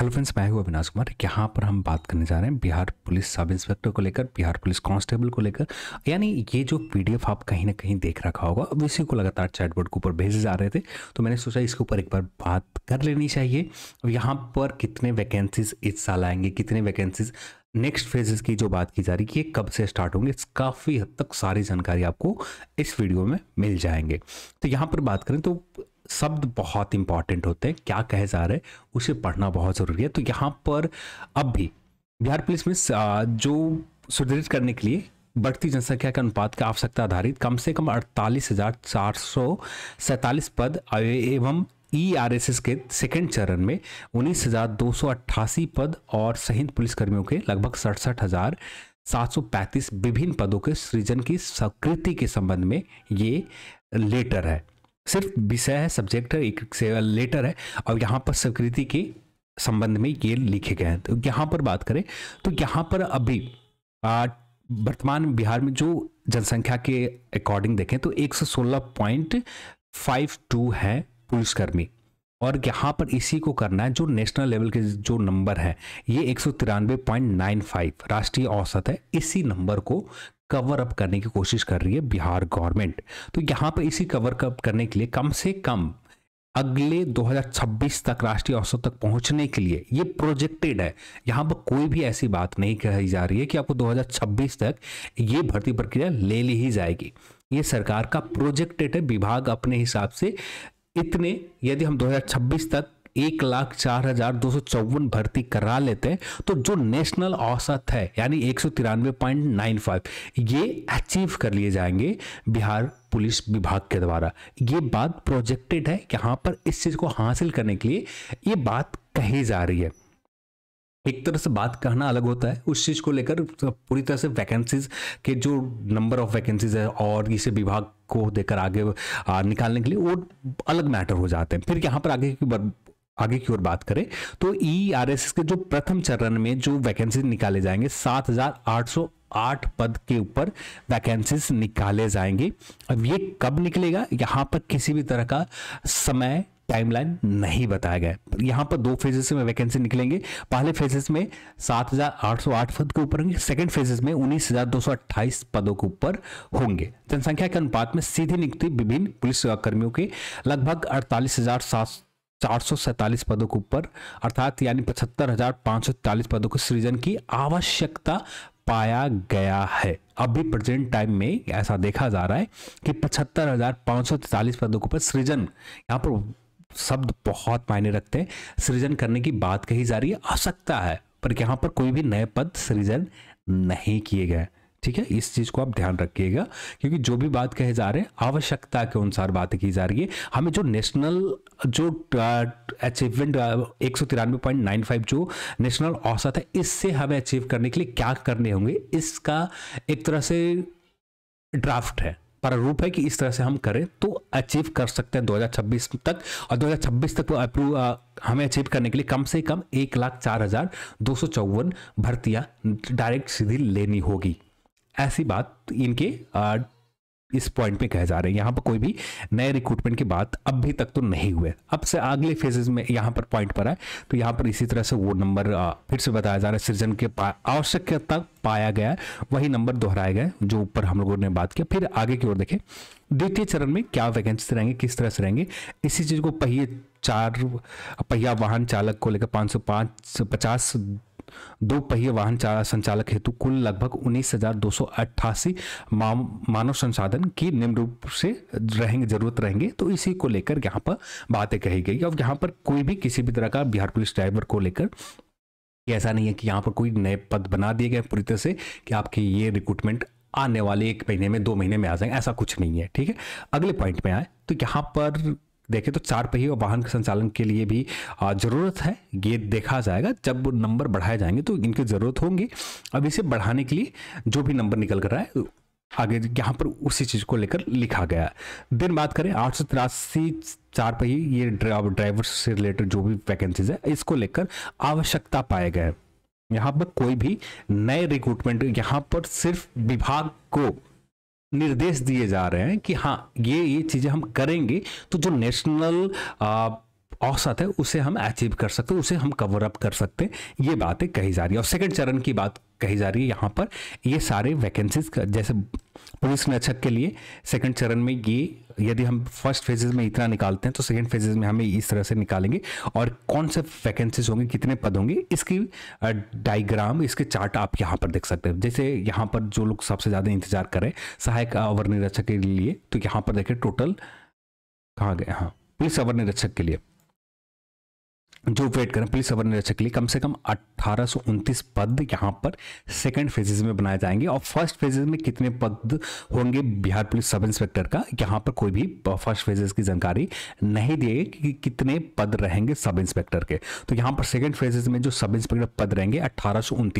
hello friends मैं हूँ अविनाश कुमार यहाँ पर हम बात करने जा रहे हैं बिहार पुलिस सब इंस्पेक्टर को लेकर बिहार पुलिस कांस्टेबल को लेकर यानी ये जो पीडीएफ आप कहीं ना कहीं देख रखा होगा अब इसी को लगातार चैटबोर्ड के ऊपर भेजे जा रहे थे तो मैंने सोचा इसके ऊपर एक बार बात कर लेनी चाहिए अब यहाँ पर कितने वैकेंसीज इस साल आएंगे कितने वैकेंसीज नेक्स्ट फेजेस की जो बात की जा रही है ये कब से स्टार्ट होंगे काफ़ी हद तक सारी जानकारी आपको इस वीडियो में मिल जाएंगे तो यहाँ पर बात करें तो शब्द बहुत इंपॉर्टेंट होते हैं क्या कहे जा रहे हैं उसे पढ़ना बहुत ज़रूरी है तो यहाँ पर अब भी बिहार पुलिस में जो सुदृढ़ करने के लिए बढ़ती जनसंख्या के अनुपात के आवश्यकता आधारित कम से कम अड़तालीस हज़ार चार सौ सैंतालीस पद एवं ई आर एस एस के सेकेंड चरण में उन्नीस हज़ार दो सौ अट्ठासी पद और सहित पुलिसकर्मियों के लगभग सड़सठ हज़ार सात सौ पैंतीस विभिन्न पदों के सृजन की स्वीकृति के संबंध में ये लेटर है सिर्फ विषय है सब्जेक्ट है एक से लेटर है और यहाँ पर स्वीकृति के संबंध में ये लिखे गए हैं तो यहाँ पर बात करें तो यहाँ पर अभी वर्तमान बिहार में जो जनसंख्या के अकॉर्डिंग देखें तो 116.52 है पुलिसकर्मी और यहाँ पर इसी को करना है जो नेशनल लेवल के जो नंबर है ये एक राष्ट्रीय औसत है इसी नंबर को कवर अप करने की कोशिश कर रही है बिहार गवर्नमेंट तो यहाँ पर इसी कवर अप करने के लिए कम से कम अगले 2026 तक राष्ट्रीय औसत तक पहुंचने के लिए ये प्रोजेक्टेड है यहाँ पर कोई भी ऐसी बात नहीं कही जा रही है कि आपको 2026 तक ये भर्ती प्रक्रिया ले ली ही जाएगी ये सरकार का प्रोजेक्टेड है विभाग अपने हिसाब से इतने यदि हम 2026 तक एक लाख चार हजार दो सौ चौवन भर्ती करा लेते हैं तो जो नेशनल औसत है यानी एक सौ तिरानवे पॉइंट नाइन फाइव ये अचीव कर लिए जाएंगे बिहार पुलिस विभाग के द्वारा ये बात प्रोजेक्टेड है यहाँ पर इस चीज़ को हासिल करने के लिए ये बात कही जा रही है एक तरह से बात कहना अलग होता है उस चीज़ को लेकर पूरी तरह से वैकेंसीज के जो नंबर ऑफ वैकेंसीज है और इसे विभाग को देकर आगे निकालने के लिए वो अलग मैटर हो जाते हैं फिर यहाँ पर आगे की आगे की ओर बात करें तो ई e के जो प्रथम चरण में जो वैकेंसी निकाले जाएंगे सात आठ पद के ऊपर वैकेंसीज निकाले जाएंगे अब ये कब निकलेगा यहां पर किसी भी तरह का समय टाइमलाइन नहीं बताया गया है यहाँ पर दो फेजेस में वैकेंसी निकलेंगे पहले फेजेस में 7,808 पद के ऊपर होंगे सेकंड फेजेस में 19,228 पदों के ऊपर होंगे जनसंख्या के अनुपात में सीधी नियुक्ति विभिन्न पुलिस कर्मियों के लगभग अड़तालीस चार पदों के ऊपर अर्थात यानी पचहत्तर हजार पाँच सौ पदों के सृजन की आवश्यकता पाया गया है अभी प्रेजेंट टाइम में ऐसा देखा जा रहा है कि पचहत्तर हजार पाँच सौ पदों के ऊपर सृजन यहाँ पर शब्द बहुत मायने रखते हैं सृजन करने की बात कही जा रही है आवश्यकता है पर यहाँ पर कोई भी नए पद सृजन नहीं किए गए ठीक है इस चीज़ को आप ध्यान रखिएगा क्योंकि जो भी बात कहे जा रहे हैं आवश्यकता के अनुसार बातें की जा रही है हमें जो नेशनल जो अचीवमेंट एक सौ तिरानवे पॉइंट नाइन फाइव जो नेशनल औसत है इससे हमें अचीव करने के लिए क्या करने होंगे इसका एक तरह से ड्राफ्ट है प्रारूप है कि इस तरह से हम करें तो अचीव कर सकते हैं 2026 तक और 2026 तक तो अप्रूव हमें अचीव करने के लिए कम से कम एक लाख चार हज़ार दो सौ चौवन भर्तियाँ डायरेक्ट सीधी लेनी होगी ऐसी बात इनके आ, इस पॉइंट में कहे जा रहे हैं यहाँ पर कोई भी नए रिक्रूटमेंट की बात अभी तक तो नहीं हुए अब से अगले फेजेस में यहाँ पर पॉइंट पर आए तो यहाँ पर इसी तरह से वो नंबर फिर से बताया जा रहा है सृजन के आवश्यकता पाया गया वही नंबर दोहराए गए जो ऊपर हम लोगों ने बात किया फिर आगे की ओर देखें द्वितीय चरण में क्या वैकेंसी रहेंगे किस तरह से रहेंगे इसी चीज़ को पहिए चार पहिया वाहन चालक को लेकर पाँच सौ पाँच पचास दो पहिए वाहन संचालक हेतु कुल लगभग उन्नीस हजार दो सौ अट्ठासी मानव संसाधन की निम्न रूप से रहेंगे जरूरत रहेंगे तो इसी को लेकर यहाँ पर बातें कही गई और यहाँ पर कोई भी किसी भी तरह का बिहार पुलिस ड्राइवर को लेकर ऐसा नहीं है कि यहाँ पर कोई नए पद बना दिए गए पूरी तरह से कि आपकी ये रिक्रूटमेंट आने वाले एक महीने में दो महीने में आ जाएंगे ऐसा कुछ नहीं है ठीक है अगले पॉइंट में आए तो यहाँ पर देखें तो चार पहिए वाहन के संचालन के लिए भी ज़रूरत है ये देखा जाएगा जब नंबर बढ़ाए जाएंगे तो इनकी ज़रूरत होंगी अब इसे बढ़ाने के लिए जो भी नंबर निकल कर रहा है आगे यहाँ पर उसी चीज़ को लेकर लिखा गया दिन बात करें आठ सौ तिरासी चार पहिए ये ड्राइवर से रिलेटेड जो भी वैकेंसीज है इसको लेकर आवश्यकता पाए गए यहाँ पर कोई भी नए रिक्रूटमेंट यहाँ पर सिर्फ विभाग को निर्देश दिए जा रहे हैं कि हाँ ये ये चीज़ें हम करेंगे तो जो नेशनल औसत है उसे हम अचीव कर सकते हैं उसे हम कवर अप कर सकते हैं ये बातें कही जा रही है और सेकंड चरण की बात कही जा रही है यहाँ पर ये सारे वैकेंसीज जैसे पुलिस निरीक्षक के लिए सेकंड चरण में ये यदि हम फर्स्ट फेजेज में इतना निकालते हैं तो सेकंड फेजेज में हमें इस तरह से निकालेंगे और कौन से वैकेंसीज होंगे कितने पद होंगे इसकी डायग्राम इसके चार्ट आप यहाँ पर देख सकते हैं जैसे यहाँ पर जो लोग सबसे ज़्यादा इंतजार करें सहायक अवर निरीक्षक के लिए तो यहाँ पर देखें टोटल कहाँ गए हाँ पुलिस अवर निरीक्षक के लिए जो वेट करें प्लीज सबर निरीक्षक के लिए कम से कम अट्ठारह पद यहाँ पर सेकंड फेजेज में बनाए जाएंगे और फर्स्ट फेजेज में कितने पद होंगे बिहार पुलिस सब इंस्पेक्टर का यहाँ पर कोई भी फर्स्ट फेजेज की जानकारी नहीं दिए कि कितने पद रहेंगे सब इंस्पेक्टर के तो यहाँ पर सेकंड फेजेज में जो सब इंस्पेक्टर पद रहेंगे अट्ठारह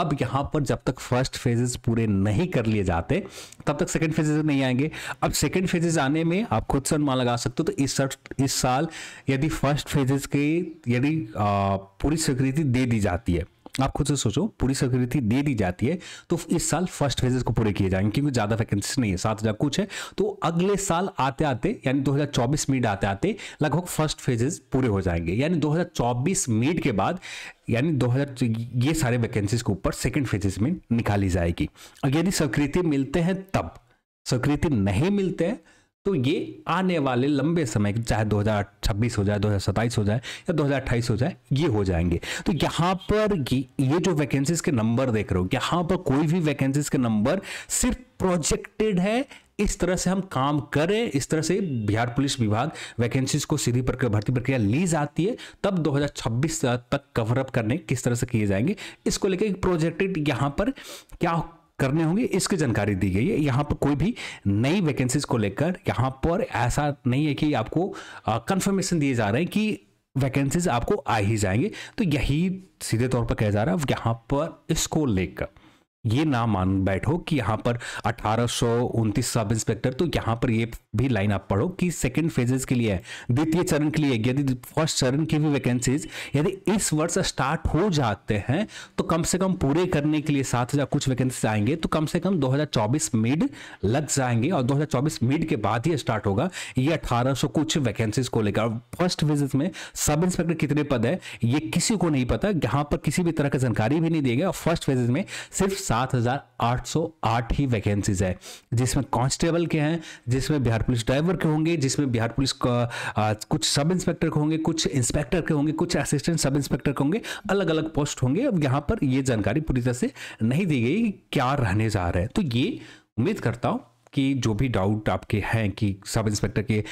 अब यहाँ पर जब तक फर्स्ट फेजेज पूरे नहीं कर लिए जाते तब तक सेकेंड फेजेज नहीं आएंगे अब सेकेंड फेजेज आने में आप खुद से अनुमान लगा सकते हो तो इस साल यदि फर्स्ट फेजेज के यदि पूरी स्वीकृति दे दी जाती है आप खुद से सोचो पूरी स्वीकृति दे दी जाती है तो इस साल फर्स्ट फेजेस को पूरे किए जाएंगे क्योंकि ज़्यादा वैकेंसी नहीं है सात हज़ार कुछ है तो अगले साल आते आते यानी 2024 मीड आते आते लगभग फर्स्ट फेजेस पूरे हो जाएंगे यानी 2024 मीड के बाद यानी 2000 ये सारे वैकेंसीज के ऊपर सेकेंड फेजेस में निकाली जाएगी और यदि स्वीकृति मिलते हैं तब स्वीकृति नहीं मिलते हैं तो ये आने वाले लंबे समय चाहे 2026 हो जाए 2027 हो जाए या 2028 हो जाए ये हो जाएंगे तो यहां पर ये जो वैकेंसीज के नंबर देख रहे हो यहां पर कोई भी वैकेंसीज के नंबर सिर्फ प्रोजेक्टेड है इस तरह से हम काम करें इस तरह से बिहार पुलिस विभाग वैकेंसीज को सीधी प्रक्रिया भर्ती प्रक्रिया ली जाती है तब 2026 तक कवरअप करने किस तरह से किए जाएंगे इसको लेकर प्रोजेक्टेड यहां पर क्या करने होंगे इसकी जानकारी दी गई है यहाँ पर कोई भी नई वैकेंसीज को लेकर यहाँ पर ऐसा नहीं है कि आपको कंफर्मेशन दिए जा रहे हैं कि वैकेंसीज आपको आ ही जाएंगे तो यही सीधे तौर पर कहा जा रहा है यहाँ पर इसको लेकर ये ना मान बैठो कि यहाँ पर अठारह सब इंस्पेक्टर तो यहाँ पर ये भी लाइन आप पढ़ो कि सेकंड फेजेस के लिए है द्वितीय चरण के लिए यदि फर्स्ट चरण की भी वैकेंसीज यदि इस वर्ष स्टार्ट हो जाते हैं तो कम से कम पूरे करने के लिए सात हजार कुछ वैकेंसी आएंगे तो कम से कम 2024 मिड लग जाएंगे और 2024 मिड के बाद ही स्टार्ट होगा ये अठारह कुछ वैकेंसीज को लेकर फर्स्ट फेजेस में सब इंस्पेक्टर कितने पद है ये किसी को नहीं पता यहाँ पर किसी भी तरह की जानकारी भी नहीं दी गई और फर्स्ट फेजेज में सिर्फ 7,808 ही वैकेंसीज है जिसमें कांस्टेबल के हैं जिसमें बिहार पुलिस ड्राइवर के होंगे जिसमें बिहार पुलिस कुछ सब इंस्पेक्टर के होंगे कुछ इंस्पेक्टर के होंगे कुछ असिस्टेंट सब इंस्पेक्टर के होंगे अलग अलग पोस्ट होंगे अब यहाँ पर ये जानकारी पूरी तरह से नहीं दी गई क्या रहने जा रहा है तो ये उम्मीद करता हूँ आपकी जो भी डाउट आपके हैं कि सब इंस्पेक्टर के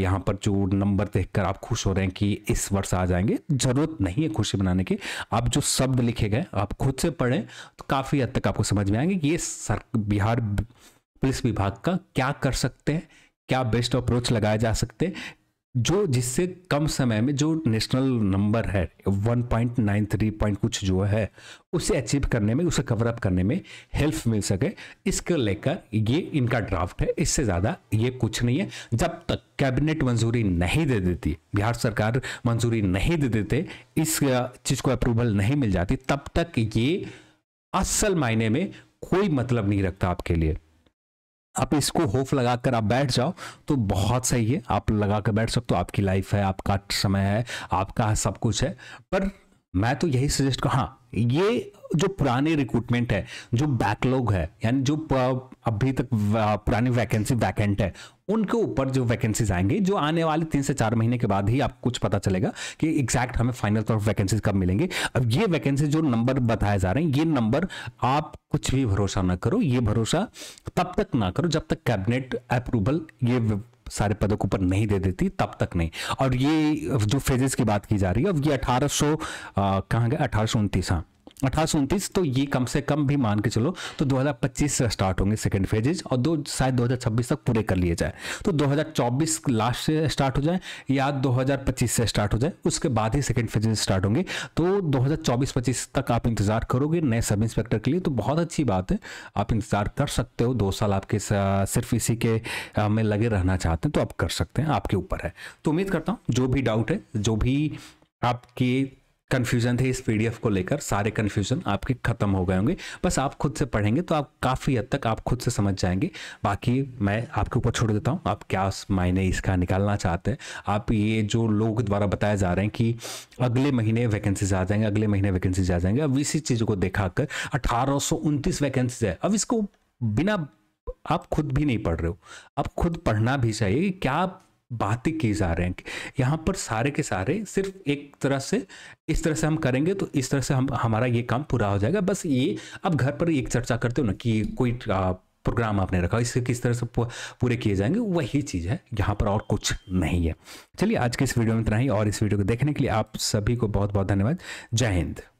यहाँ पर जो नंबर देखकर आप खुश हो रहे हैं कि इस वर्ष आ जाएंगे ज़रूरत नहीं है खुशी बनाने की आप जो शब्द लिखे गए आप खुद से पढ़ें तो काफ़ी हद तक आपको समझ में आएंगे कि ये सर बिहार पुलिस विभाग का क्या कर सकते हैं क्या बेस्ट अप्रोच लगाए जा सकते हैं जो जिससे कम समय में जो नेशनल नंबर है 1.93 पॉइंट कुछ जो है उसे अचीव करने में उसे कवर अप करने में हेल्प मिल सके इसको लेकर ये इनका ड्राफ्ट है इससे ज़्यादा ये कुछ नहीं है जब तक कैबिनेट मंजूरी नहीं दे देती बिहार सरकार मंजूरी नहीं दे देते इस चीज़ को अप्रूवल नहीं मिल जाती तब तक ये असल मायने में कोई मतलब नहीं रखता आपके लिए आप इसको लगा लगाकर आप बैठ जाओ तो बहुत सही है आप लगा कर बैठ सकते हो आपकी लाइफ है आपका समय है आपका सब कुछ है पर मैं तो यही सजेस्ट कर हाँ ये जो पुराने रिक्रूटमेंट है जो बैकलॉग है यानी जो अभी तक पुरानी वैकेंसी वैकेंट है उनके ऊपर जो वैकेंसीज आएंगे जो आने वाले तीन से चार महीने के बाद ही आपको कुछ पता चलेगा कि एग्जैक्ट हमें फाइनल तौर वैकेंसीज कब मिलेंगे अब ये वैकेंसी जो नंबर बताए जा रहे हैं ये नंबर आप कुछ भी भरोसा ना करो ये भरोसा तब तक ना करो जब तक कैबिनेट अप्रूवल ये सारे पदों के ऊपर नहीं दे देती तब तक नहीं और ये जो फेजेस की बात की जा रही है अब ये अठारह सौ कहाँ गए अठारह सौ उनतीस हाँ अठारह तो ये कम से कम भी मान के चलो तो 2025 से स्टार्ट होंगे सेकंड फेजेज और दो शायद 2026 तक पूरे कर लिए जाए तो 2024 लास्ट से स्टार्ट हो जाए या 2025 से स्टार्ट हो जाए उसके बाद ही सेकंड फेजेज स्टार्ट होंगे तो 2024-25 तक आप इंतज़ार करोगे नए सब इंस्पेक्टर के लिए तो बहुत अच्छी बात है आप इंतज़ार कर सकते हो दो साल आपके सिर्फ इसी के में लगे रहना चाहते हैं तो आप कर सकते हैं आपके ऊपर है तो उम्मीद करता हूँ जो भी डाउट है जो भी आपके कन्फ्यूजन थे इस पीडीएफ को लेकर सारे कन्फ्यूजन आपके ख़त्म हो गए होंगे बस आप खुद से पढ़ेंगे तो आप काफ़ी हद तक आप खुद से समझ जाएंगे बाकी मैं आपके ऊपर छोड़ देता हूँ आप क्या मायने इसका निकालना चाहते हैं आप ये जो लोग द्वारा बताए जा रहे हैं कि अगले महीने वैकेंसीज आ जाएंगे अगले महीने वैकेंसीज आ जाएंगे अब इसी चीज़ को देखा कर अठारह वैकेंसीज है अब इसको बिना आप खुद भी नहीं पढ़ रहे हो आप खुद पढ़ना भी चाहिए कि क्या बातें की जा रहे हैं यहाँ पर सारे के सारे सिर्फ एक तरह से इस तरह से हम करेंगे तो इस तरह से हम हमारा ये काम पूरा हो जाएगा बस ये अब घर पर एक चर्चा करते हो ना कि कोई प्रोग्राम आपने रखा इससे किस तरह से पूरे किए जाएंगे वही चीज़ है यहाँ पर और कुछ नहीं है चलिए आज के इस वीडियो में इतना ही और इस वीडियो को देखने के लिए आप सभी को बहुत बहुत धन्यवाद जय हिंद